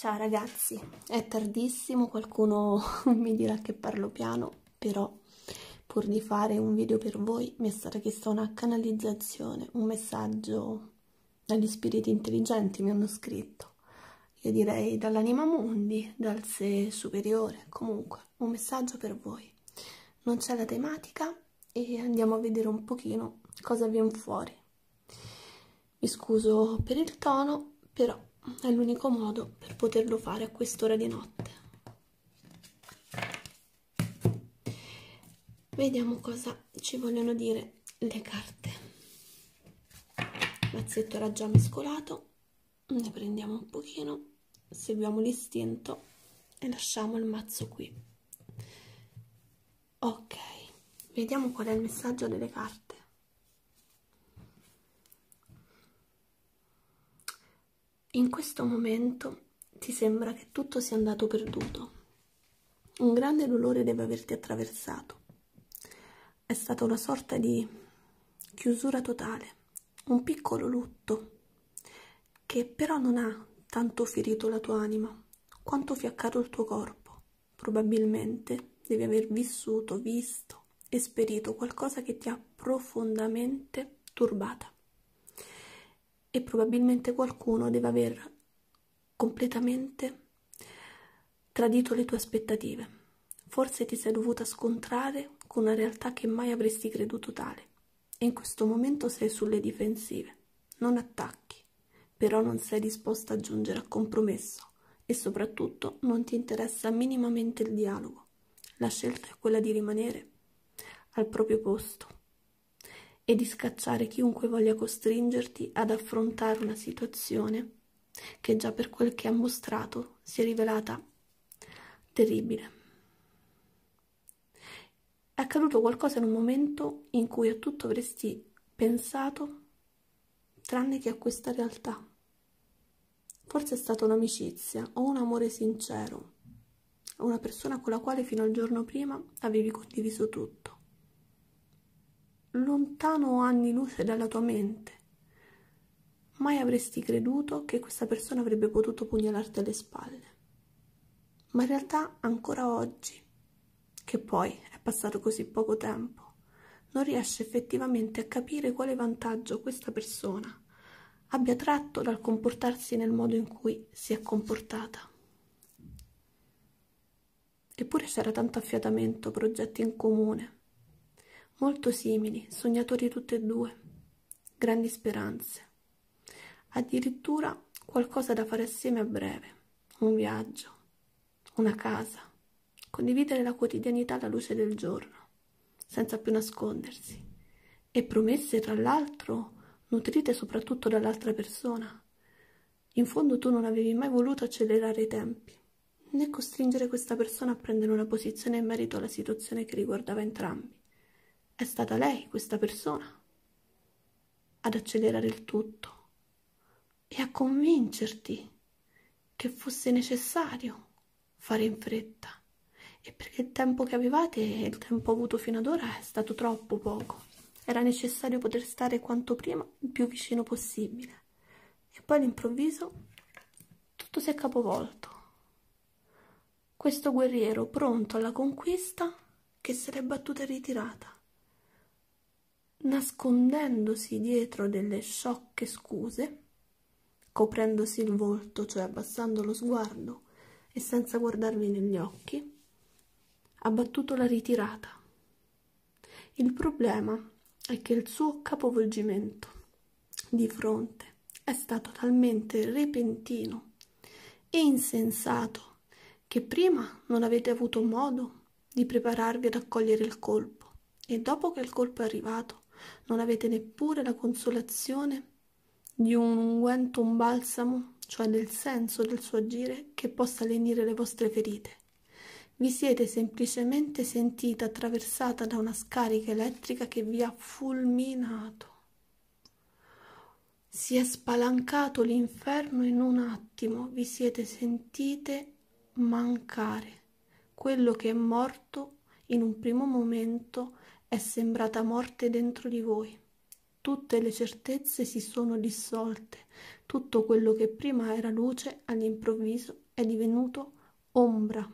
Ciao ragazzi, è tardissimo, qualcuno mi dirà che parlo piano, però pur di fare un video per voi mi è stata chiesta una canalizzazione, un messaggio dagli spiriti intelligenti mi hanno scritto, io direi dall'anima mondi, dal sé superiore, comunque un messaggio per voi. Non c'è la tematica e andiamo a vedere un pochino cosa viene fuori. Mi scuso per il tono, però è l'unico modo per poterlo fare a quest'ora di notte. Vediamo cosa ci vogliono dire le carte. Il mazzetto era già mescolato, ne prendiamo un pochino, seguiamo l'istinto e lasciamo il mazzo qui. Ok, vediamo qual è il messaggio delle carte. In questo momento ti sembra che tutto sia andato perduto. Un grande dolore deve averti attraversato. È stata una sorta di chiusura totale, un piccolo lutto che però non ha tanto ferito la tua anima quanto fiaccato il tuo corpo. Probabilmente devi aver vissuto, visto, esperito qualcosa che ti ha profondamente turbata e probabilmente qualcuno deve aver completamente tradito le tue aspettative. Forse ti sei dovuta scontrare con una realtà che mai avresti creduto tale e in questo momento sei sulle difensive, non attacchi, però non sei disposta a giungere a compromesso e soprattutto non ti interessa minimamente il dialogo. La scelta è quella di rimanere al proprio posto e di scacciare chiunque voglia costringerti ad affrontare una situazione che già per quel che ha mostrato si è rivelata terribile. È accaduto qualcosa in un momento in cui a tutto avresti pensato tranne che a questa realtà. Forse è stata un'amicizia o un amore sincero, una persona con la quale fino al giorno prima avevi condiviso tutto lontano anni luce dalla tua mente. Mai avresti creduto che questa persona avrebbe potuto pugnalarti alle spalle. Ma in realtà ancora oggi, che poi è passato così poco tempo, non riesci effettivamente a capire quale vantaggio questa persona abbia tratto dal comportarsi nel modo in cui si è comportata. Eppure c'era tanto affiatamento, progetti in comune, molto simili, sognatori tutti e due, grandi speranze, addirittura qualcosa da fare assieme a breve, un viaggio, una casa, condividere la quotidianità alla luce del giorno, senza più nascondersi, e promesse tra l'altro nutrite soprattutto dall'altra persona. In fondo tu non avevi mai voluto accelerare i tempi, né costringere questa persona a prendere una posizione in merito alla situazione che riguardava entrambi. È stata lei, questa persona, ad accelerare il tutto e a convincerti che fosse necessario fare in fretta e perché il tempo che avevate e il tempo avuto fino ad ora è stato troppo poco era necessario poter stare quanto prima il più vicino possibile e poi all'improvviso tutto si è capovolto questo guerriero pronto alla conquista che se l'è battuta e ritirata nascondendosi dietro delle sciocche scuse, coprendosi il volto, cioè abbassando lo sguardo e senza guardarmi negli occhi, ha battuto la ritirata. Il problema è che il suo capovolgimento di fronte è stato talmente repentino e insensato che prima non avete avuto modo di prepararvi ad accogliere il colpo e dopo che il colpo è arrivato non avete neppure la consolazione di un unguento, un balsamo, cioè del senso del suo agire che possa lenire le vostre ferite. Vi siete semplicemente sentita attraversata da una scarica elettrica che vi ha fulminato. Si è spalancato l'inferno in un attimo, vi siete sentite mancare. Quello che è morto in un primo momento è sembrata morte dentro di voi. Tutte le certezze si sono dissolte, tutto quello che prima era luce all'improvviso è divenuto ombra,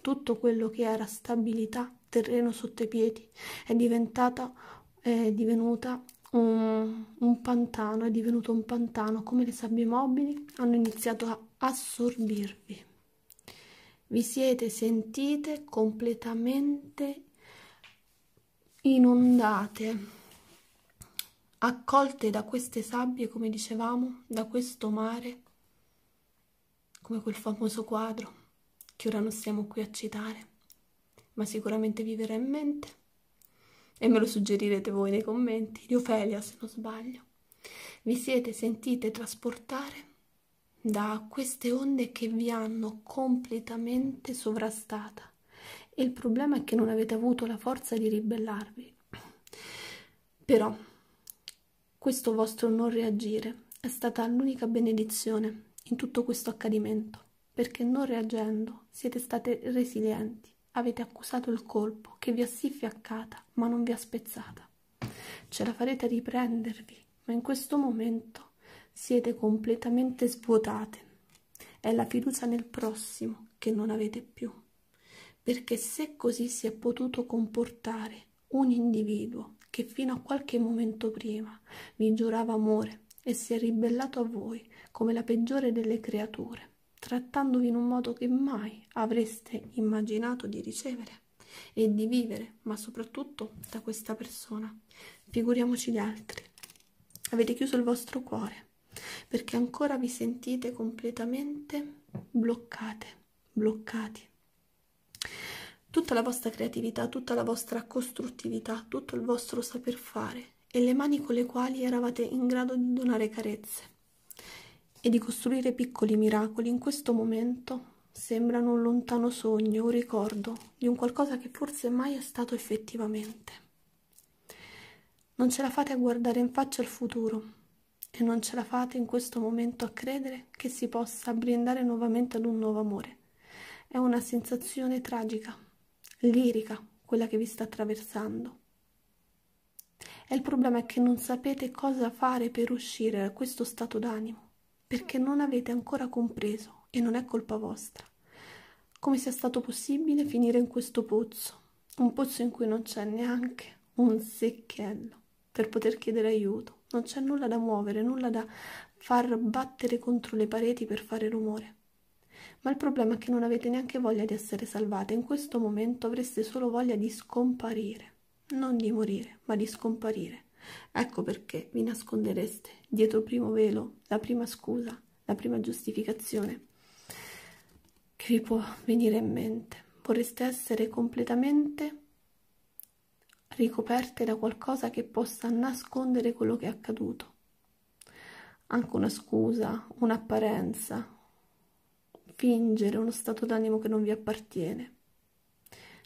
tutto quello che era stabilità, terreno sotto i piedi, è, diventata, è divenuta un, un pantano, è divenuto un pantano, come le sabbie mobili hanno iniziato a assorbirvi. Vi siete sentite completamente inondate accolte da queste sabbie come dicevamo da questo mare come quel famoso quadro che ora non stiamo qui a citare ma sicuramente vi verrà in mente e me lo suggerirete voi nei commenti di Ofelia se non sbaglio vi siete sentite trasportare da queste onde che vi hanno completamente sovrastata e il problema è che non avete avuto la forza di ribellarvi. Però questo vostro non reagire è stata l'unica benedizione in tutto questo accadimento, perché non reagendo siete state resilienti, avete accusato il colpo che vi ha sì fiaccata ma non vi ha spezzata. Ce la farete a riprendervi, ma in questo momento siete completamente svuotate. È la fiducia nel prossimo che non avete più perché se così si è potuto comportare un individuo che fino a qualche momento prima vi giurava amore e si è ribellato a voi come la peggiore delle creature, trattandovi in un modo che mai avreste immaginato di ricevere e di vivere, ma soprattutto da questa persona. Figuriamoci gli altri. Avete chiuso il vostro cuore perché ancora vi sentite completamente bloccate, bloccati tutta la vostra creatività, tutta la vostra costruttività, tutto il vostro saper fare e le mani con le quali eravate in grado di donare carezze e di costruire piccoli miracoli in questo momento sembrano un lontano sogno, un ricordo di un qualcosa che forse mai è stato effettivamente. Non ce la fate a guardare in faccia il futuro e non ce la fate in questo momento a credere che si possa brindare nuovamente ad un nuovo amore è una sensazione tragica, lirica, quella che vi sta attraversando. E il problema è che non sapete cosa fare per uscire da questo stato d'animo, perché non avete ancora compreso e non è colpa vostra come sia stato possibile finire in questo pozzo, un pozzo in cui non c'è neanche un secchiello per poter chiedere aiuto, non c'è nulla da muovere, nulla da far battere contro le pareti per fare rumore ma il problema è che non avete neanche voglia di essere salvate, in questo momento avreste solo voglia di scomparire, non di morire, ma di scomparire. Ecco perché vi nascondereste dietro il primo velo, la prima scusa, la prima giustificazione che vi può venire in mente. Vorreste essere completamente ricoperte da qualcosa che possa nascondere quello che è accaduto. Anche una scusa, un'apparenza, fingere uno stato d'animo che non vi appartiene.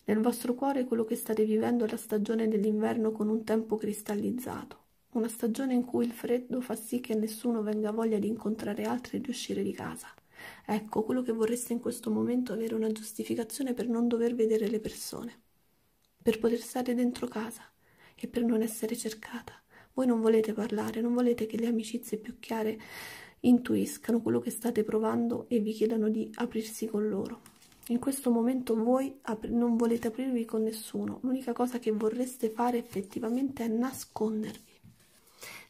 Nel vostro cuore quello che state vivendo è la stagione dell'inverno con un tempo cristallizzato, una stagione in cui il freddo fa sì che nessuno venga voglia di incontrare altri e di uscire di casa. Ecco, quello che vorreste in questo momento è avere una giustificazione per non dover vedere le persone, per poter stare dentro casa e per non essere cercata. Voi non volete parlare, non volete che le amicizie più chiare intuiscano quello che state provando e vi chiedano di aprirsi con loro. In questo momento voi non volete aprirvi con nessuno, l'unica cosa che vorreste fare effettivamente è nascondervi,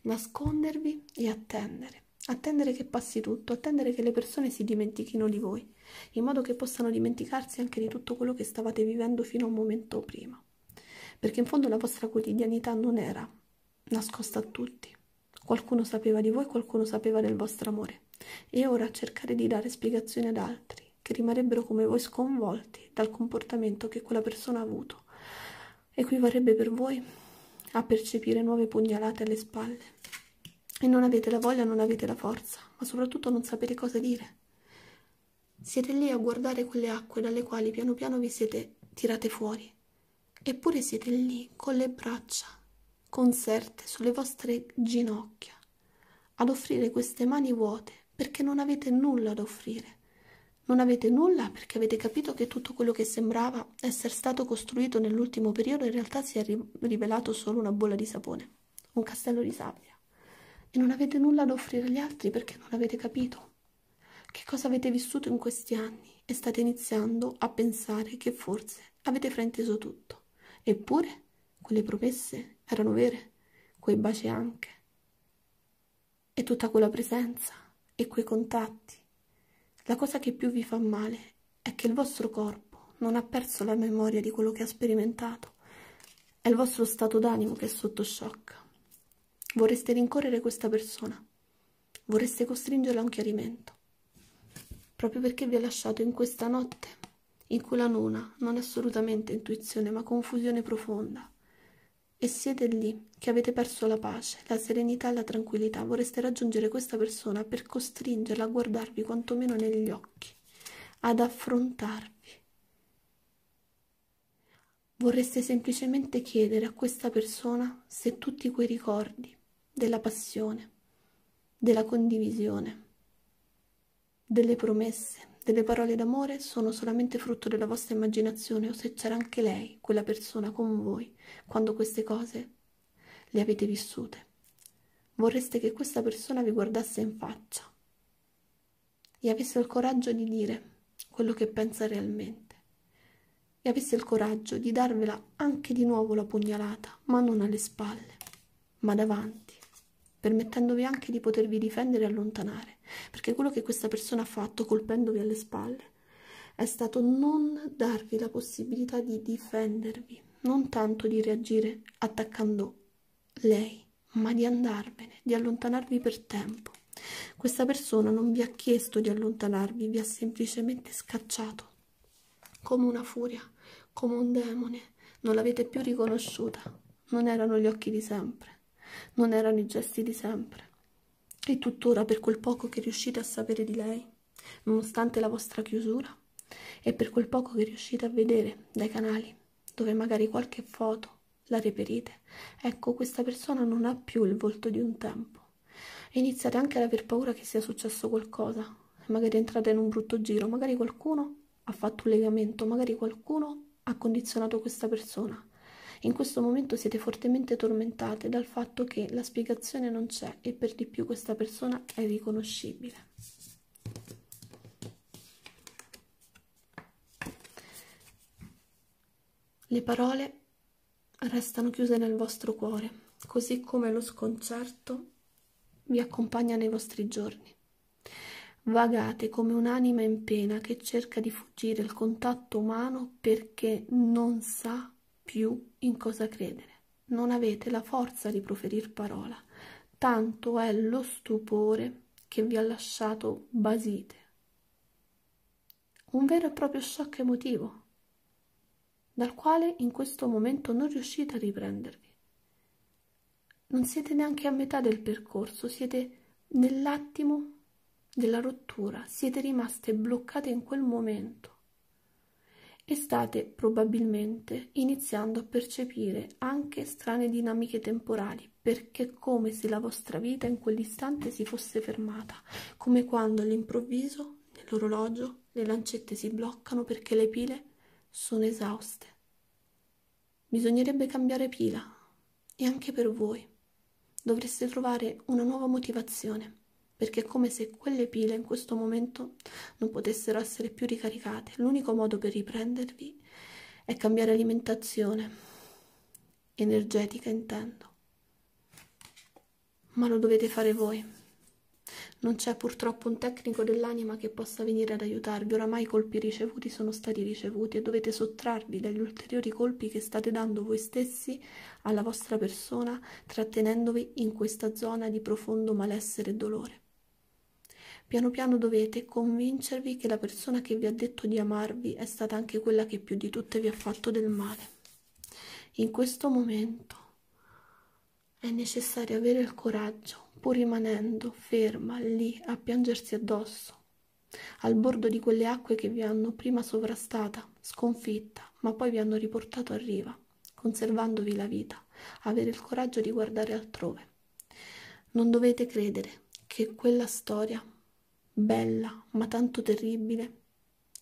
nascondervi e attendere, attendere che passi tutto, attendere che le persone si dimentichino di voi, in modo che possano dimenticarsi anche di tutto quello che stavate vivendo fino a un momento prima, perché in fondo la vostra quotidianità non era nascosta a tutti Qualcuno sapeva di voi, qualcuno sapeva del vostro amore. E ora cercare di dare spiegazioni ad altri che rimarrebbero come voi sconvolti dal comportamento che quella persona ha avuto equivarrebbe per voi a percepire nuove pugnalate alle spalle. E non avete la voglia, non avete la forza, ma soprattutto non sapete cosa dire. Siete lì a guardare quelle acque dalle quali piano piano vi siete tirate fuori, eppure siete lì con le braccia conserte sulle vostre ginocchia, ad offrire queste mani vuote perché non avete nulla da offrire. Non avete nulla perché avete capito che tutto quello che sembrava essere stato costruito nell'ultimo periodo in realtà si è rivelato solo una bolla di sapone, un castello di sabbia. E non avete nulla da offrire agli altri perché non avete capito che cosa avete vissuto in questi anni e state iniziando a pensare che forse avete frainteso tutto. Eppure quelle promesse erano vere, quei baci anche. E tutta quella presenza e quei contatti. La cosa che più vi fa male è che il vostro corpo non ha perso la memoria di quello che ha sperimentato. È il vostro stato d'animo che è sotto shock. Vorreste rincorrere questa persona. Vorreste costringerla a un chiarimento. Proprio perché vi ha lasciato in questa notte in cui la luna non è assolutamente intuizione ma confusione profonda e siete lì che avete perso la pace, la serenità e la tranquillità, vorreste raggiungere questa persona per costringerla a guardarvi quantomeno negli occhi, ad affrontarvi. Vorreste semplicemente chiedere a questa persona se tutti quei ricordi della passione, della condivisione, delle promesse, delle parole d'amore sono solamente frutto della vostra immaginazione o se c'era anche lei, quella persona con voi, quando queste cose le avete vissute. Vorreste che questa persona vi guardasse in faccia e avesse il coraggio di dire quello che pensa realmente e avesse il coraggio di darvela anche di nuovo la pugnalata, ma non alle spalle, ma davanti permettendovi anche di potervi difendere e allontanare, perché quello che questa persona ha fatto colpendovi alle spalle è stato non darvi la possibilità di difendervi, non tanto di reagire attaccando lei, ma di andarvene, di allontanarvi per tempo. Questa persona non vi ha chiesto di allontanarvi, vi ha semplicemente scacciato come una furia, come un demone, non l'avete più riconosciuta, non erano gli occhi di sempre non erano i gesti di sempre. E tuttora per quel poco che riuscite a sapere di lei, nonostante la vostra chiusura, e per quel poco che riuscite a vedere dai canali, dove magari qualche foto la reperite, ecco questa persona non ha più il volto di un tempo. E iniziate anche ad aver paura che sia successo qualcosa, magari entrate in un brutto giro, magari qualcuno ha fatto un legamento, magari qualcuno ha condizionato questa persona, in questo momento siete fortemente tormentate dal fatto che la spiegazione non c'è e per di più questa persona è riconoscibile. Le parole restano chiuse nel vostro cuore, così come lo sconcerto vi accompagna nei vostri giorni. Vagate come un'anima in pena che cerca di fuggire il contatto umano perché non sa più in cosa credere. Non avete la forza di proferir parola, tanto è lo stupore che vi ha lasciato basite. Un vero e proprio shock emotivo, dal quale in questo momento non riuscite a riprendervi. Non siete neanche a metà del percorso, siete nell'attimo della rottura, siete rimaste bloccate in quel momento e state probabilmente iniziando a percepire anche strane dinamiche temporali, perché è come se la vostra vita in quell'istante si fosse fermata, come quando all'improvviso nell'orologio le lancette si bloccano perché le pile sono esauste. Bisognerebbe cambiare pila e anche per voi dovreste trovare una nuova motivazione perché è come se quelle pile in questo momento non potessero essere più ricaricate. L'unico modo per riprendervi è cambiare alimentazione, energetica intendo. Ma lo dovete fare voi. Non c'è purtroppo un tecnico dell'anima che possa venire ad aiutarvi, oramai i colpi ricevuti sono stati ricevuti e dovete sottrarvi dagli ulteriori colpi che state dando voi stessi alla vostra persona, trattenendovi in questa zona di profondo malessere e dolore. Piano piano dovete convincervi che la persona che vi ha detto di amarvi è stata anche quella che più di tutte vi ha fatto del male. In questo momento è necessario avere il coraggio, pur rimanendo ferma lì a piangersi addosso, al bordo di quelle acque che vi hanno prima sovrastata, sconfitta, ma poi vi hanno riportato a riva, conservandovi la vita, avere il coraggio di guardare altrove. Non dovete credere che quella storia bella ma tanto terribile,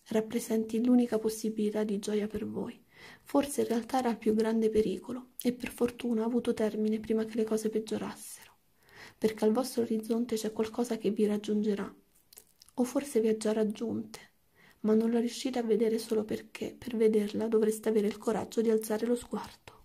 rappresenti l'unica possibilità di gioia per voi. Forse in realtà era il più grande pericolo e per fortuna ha avuto termine prima che le cose peggiorassero, perché al vostro orizzonte c'è qualcosa che vi raggiungerà, o forse vi ha già raggiunte, ma non la riuscite a vedere solo perché per vederla dovreste avere il coraggio di alzare lo sguardo.